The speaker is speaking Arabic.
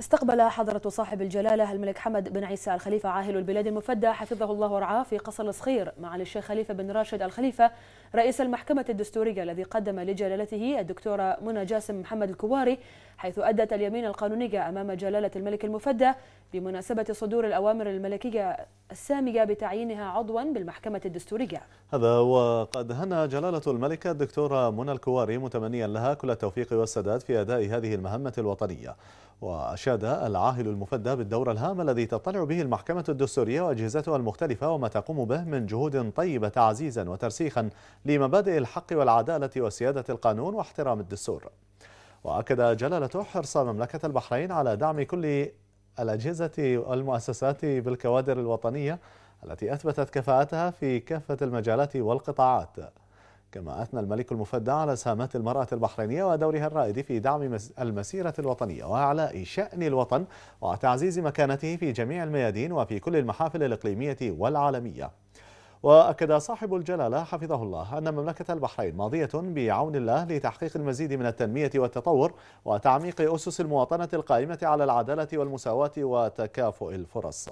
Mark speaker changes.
Speaker 1: استقبل حضرة صاحب الجلالة الملك حمد بن عيسى الخليفة عاهل البلاد المفدى حفظه الله ورعاه في قصر الصخير مع الشيخ خليفة بن راشد الخليفة رئيس المحكمة الدستورية الذي قدم لجلالته الدكتورة منى جاسم محمد الكواري حيث أدت اليمين القانونية أمام جلالة الملك المفدى بمناسبة صدور الأوامر الملكية السامية بتعيينها عضوا بالمحكمة الدستورية
Speaker 2: هذا وقد هنى جلالة الملكة الدكتورة منى الكواري متمنيا لها كل التوفيق والسداد في أداء هذه المهمة الوطنية وأشاد العاهل المفدى بالدور الهام الذي تطلع به المحكمة الدستورية وأجهزتها المختلفة وما تقوم به من جهود طيبة تعزيزا وترسيخا لمبادئ الحق والعدالة وسيادة القانون واحترام الدستور وأكد جلالته حرص مملكة البحرين على دعم كل الأجهزة والمؤسسات بالكوادر الوطنية التي أثبتت كفاءتها في كافة المجالات والقطاعات كما أثنى الملك المفدى على سهامات المرأة البحرينية ودورها الرائد في دعم المسيرة الوطنية وإعلاء شأن الوطن وتعزيز مكانته في جميع الميادين وفي كل المحافل الإقليمية والعالمية وأكد صاحب الجلالة حفظه الله أن مملكة البحرين ماضية بعون الله لتحقيق المزيد من التنمية والتطور وتعميق أسس المواطنة القائمة على العدالة والمساواة وتكافؤ الفرص